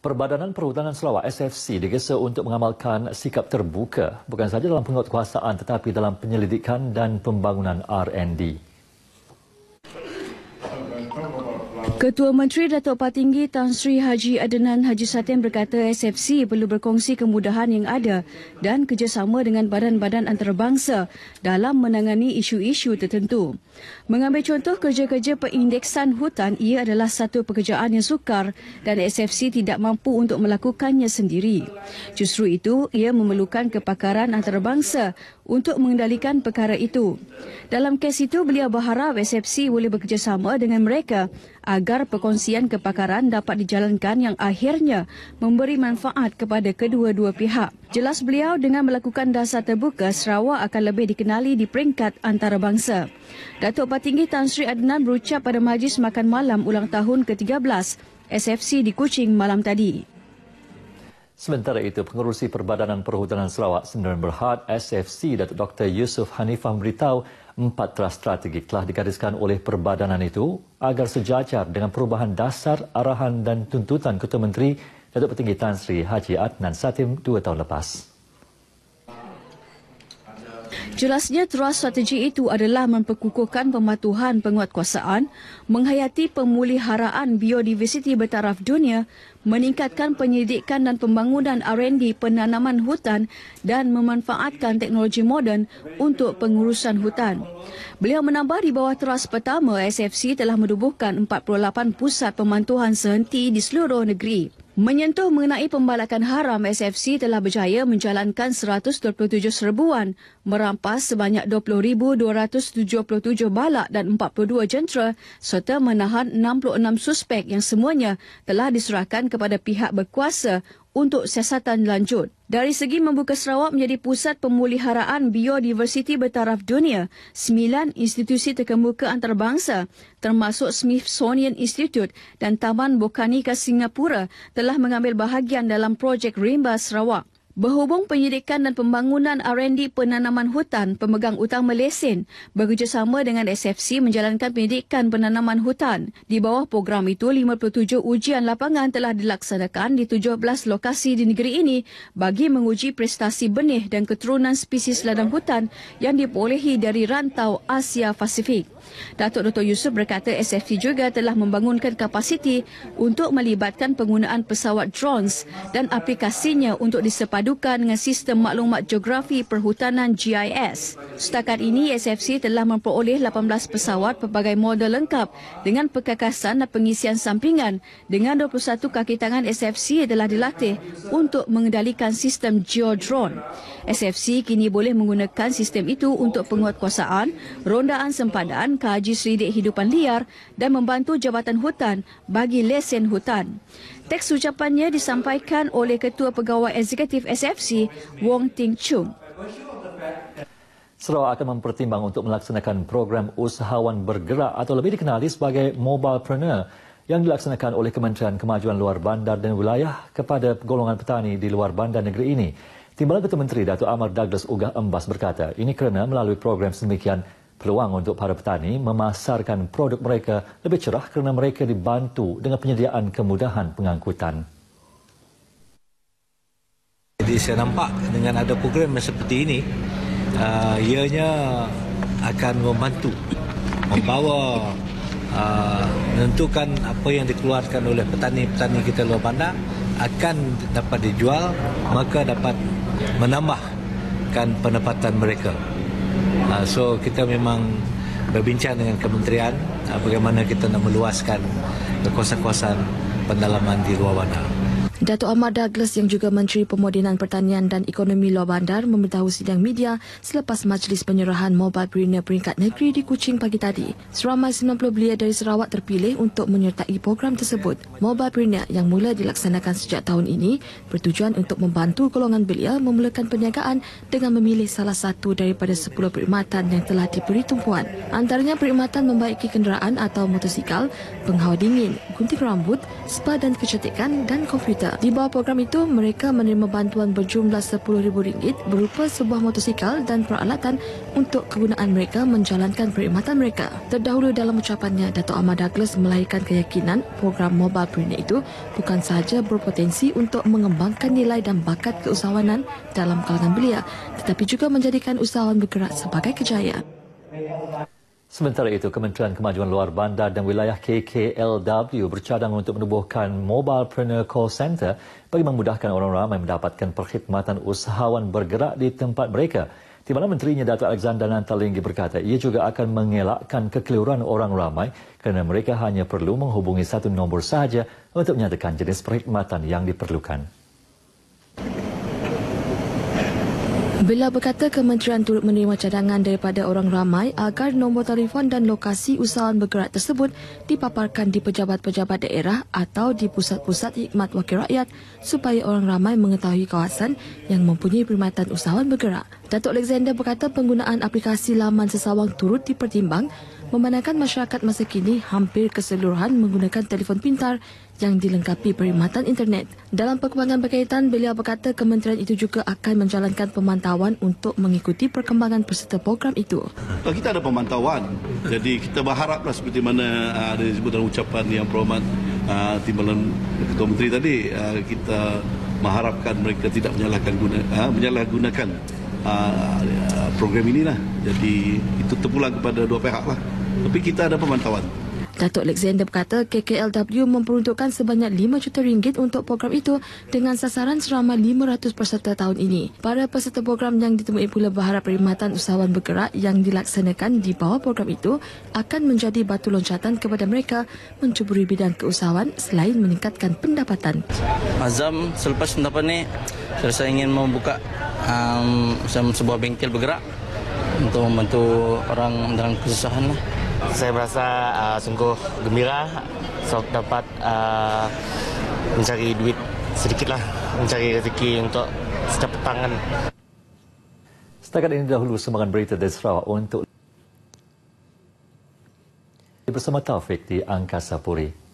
Perbadanan Perhutanan Sarawak SFC digesa untuk mengamalkan sikap terbuka bukan sahaja dalam penguatkuasaan tetapi dalam penyelidikan dan pembangunan R&D. Ketua Menteri Datuk Patinggi Tan Sri Haji Adenan Haji Satin berkata SFC perlu berkongsi kemudahan yang ada dan kerjasama dengan badan-badan antarabangsa dalam menangani isu-isu tertentu. Mengambil contoh kerja-kerja perindeksan hutan, ia adalah satu pekerjaan yang sukar dan SFC tidak mampu untuk melakukannya sendiri. Justru itu, ia memerlukan kepakaran antarabangsa untuk mengendalikan perkara itu. Dalam kes itu, beliau berharap SFC boleh bekerjasama dengan mereka agar perkongsian kepakaran dapat dijalankan yang akhirnya memberi manfaat kepada kedua-dua pihak. Jelas beliau dengan melakukan dasar terbuka, Sarawak akan lebih dikenali di peringkat antarabangsa. Datuk Patinggi Tan Sri Adnan berucap pada majlis makan malam ulang tahun ke-13 SFC di Kuching malam tadi. Sementara itu, Pengerusi Perbadanan Perhutanan Sarawak Sdn Berhad SFC Datuk Dr. Yusuf Hanifah memberitahu empat teras strategi telah digariskan oleh perbadanan itu agar sejajar dengan perubahan dasar, arahan dan tuntutan Ketua Menteri Datuk Petinggi Tan Sri Haji Adnan Satim dua tahun lepas. Jelasnya teras strategi itu adalah memperkukuhkan pematuhan penguatkuasaan, menghayati pemuliharaan biodiversiti bertaraf dunia, meningkatkan penyidikan dan pembangunan R&D penanaman hutan dan memanfaatkan teknologi moden untuk pengurusan hutan. Beliau menambah di bawah teras pertama, SFC telah merubuhkan 48 pusat pemantuhan sehenti di seluruh negeri. Menyentuh mengenai pembalakan haram, SFC telah berjaya menjalankan 127 serbuan, merampas sebanyak 20,277 balak dan 42 jentera serta menahan 66 suspek yang semuanya telah diserahkan kepada pihak berkuasa untuk siasatan lanjut. Dari segi membuka Sarawak menjadi pusat pemuliharaan biodiversiti bertaraf dunia, sembilan institusi terkemuka antarabangsa termasuk Smithsonian Institute dan Taman Bokanika Singapura telah mengambil bahagian dalam projek Rimba Sarawak. Berhubung penyidikan dan pembangunan R&D penanaman hutan, pemegang utang Malaysia bekerjasama dengan SFC menjalankan penyidikan penanaman hutan. Di bawah program itu, 57 ujian lapangan telah dilaksanakan di 17 lokasi di negeri ini bagi menguji prestasi benih dan keturunan spesies ladang hutan yang diperolehi dari rantau Asia Pasifik. Datuk Dr. Yusuf berkata SFC juga telah membangunkan kapasiti untuk melibatkan penggunaan pesawat drones dan aplikasinya untuk disepanjang memadukan dengan sistem maklumat geografi perhutanan GIS. Setakat ini, SFC telah memperoleh 18 pesawat pelbagai model lengkap dengan perkakasan dan pengisian sampingan dengan 21 kaki tangan SFC telah dilatih untuk mengendalikan sistem geodrone. SFC kini boleh menggunakan sistem itu untuk penguatkuasaan, rondaan sempadan, kaji seridik hidupan liar dan membantu Jabatan Hutan bagi lesen hutan. Teks ucapannya disampaikan oleh Ketua Pegawai Eksekutif SFC, Wong Ting Chung. Sarawak akan mempertimbang untuk melaksanakan program usahawan bergerak atau lebih dikenali sebagai Mobile mobilepreneur yang dilaksanakan oleh Kementerian Kemajuan Luar Bandar dan Wilayah kepada golongan petani di luar bandar negeri ini. Timbalan Ketua Menteri Datuk Amar Douglas Ugah Embas berkata, ini kerana melalui program semikian, peluang untuk para petani memasarkan produk mereka lebih cerah kerana mereka dibantu dengan penyediaan kemudahan pengangkutan. Jadi saya nampak dengan ada program seperti ini, uh, ianya akan membantu membawa uh, menentukan apa yang dikeluarkan oleh petani-petani kita luar bandar akan dapat dijual maka dapat menambahkan pendapatan mereka. Uh, so kita memang berbincang dengan kementerian uh, bagaimana kita nak meluaskan kekuasaan-kekuasaan pendalaman di luar Datuk Ahmad Douglas yang juga Menteri Pemodenan Pertanian dan Ekonomi Luar Bandar memberitahu sidang media selepas majlis penyerahan Mobile Premier Peringkat Negeri di Kuching pagi tadi. Seramai 90 belia dari Sarawak terpilih untuk menyertai program tersebut. Mobile Premier yang mula dilaksanakan sejak tahun ini bertujuan untuk membantu golongan belia memulakan perniagaan dengan memilih salah satu daripada 10 perkhidmatan yang telah diberi tumpuan. Antaranya perkhidmatan membaiki kenderaan atau motosikal, penghawa dingin, gunting rambut, spa dan kecantikan dan komputer. Di bawah program itu, mereka menerima bantuan berjumlah rm ringgit berupa sebuah motosikal dan peralatan untuk kegunaan mereka menjalankan perkhidmatan mereka. Terdahulu dalam ucapannya, Dato' Ahmad Douglas melahirkan keyakinan program Mobile Premier itu bukan sahaja berpotensi untuk mengembangkan nilai dan bakat keusahawanan dalam kalangan belia, tetapi juga menjadikan usahawan bergerak sebagai kejayaan. Sementara itu, Kementerian Kemajuan Luar Bandar dan Wilayah KKLW bercadang untuk menubuhkan Mobile Mobilepreneur Call Center bagi memudahkan orang ramai mendapatkan perkhidmatan usahawan bergerak di tempat mereka. Di mana menterinya Datuk Alexander Nantalinggi berkata ia juga akan mengelakkan kekeliruan orang ramai kerana mereka hanya perlu menghubungi satu nombor sahaja untuk menyatakan jenis perkhidmatan yang diperlukan. Beliau berkata kementerian turut menerima cadangan daripada orang ramai agar nombor telefon dan lokasi usahawan bergerak tersebut dipaparkan di pejabat-pejabat daerah atau di pusat-pusat hikmat wakil rakyat supaya orang ramai mengetahui kawasan yang mempunyai perkhidmatan usahawan bergerak. Datuk Alexander berkata penggunaan aplikasi laman sesawang turut dipertimbang Memandangkan masyarakat masa kini hampir keseluruhan menggunakan telefon pintar yang dilengkapi perkhidmatan internet. Dalam perkembangan berkaitan, beliau berkata kementerian itu juga akan menjalankan pemantauan untuk mengikuti perkembangan peserta program itu. Kita ada pemantauan, jadi kita berharaplah seperti mana ah, ada disebut dalam ucapan yang berhormat ah, Timbalan Ketua Menteri tadi, ah, kita mengharapkan mereka tidak menyalahgunakan. Menyalahgunakan Ah, program inilah. Jadi itu terpulang kepada dua pihak lah. Tapi kita ada pemantauan. Datuk Alexander berkata KKLW memperuntukkan sebanyak 5 juta ringgit untuk program itu dengan sasaran seramai 500 peserta tahun ini. Para peserta program yang ditemui pula berharap perkhidmatan usahawan bergerak yang dilaksanakan di bawah program itu akan menjadi batu loncatan kepada mereka mencuburi bidang keusahawan selain meningkatkan pendapatan. Azam selepas pendapatan ini, saya rasa ingin membuka um, macam sebuah bengkel bergerak untuk membantu orang dalam kesusahan. Lah. Saya rasa uh, ah, sungguh gembira sebab so, dapat uh, mencari duit sedikitlah, mencari rezeki untuk setiap petangan. Setakat ini dahulu semangat berita dari Sarawak untuk bersama Taufik di Angkasa Puri.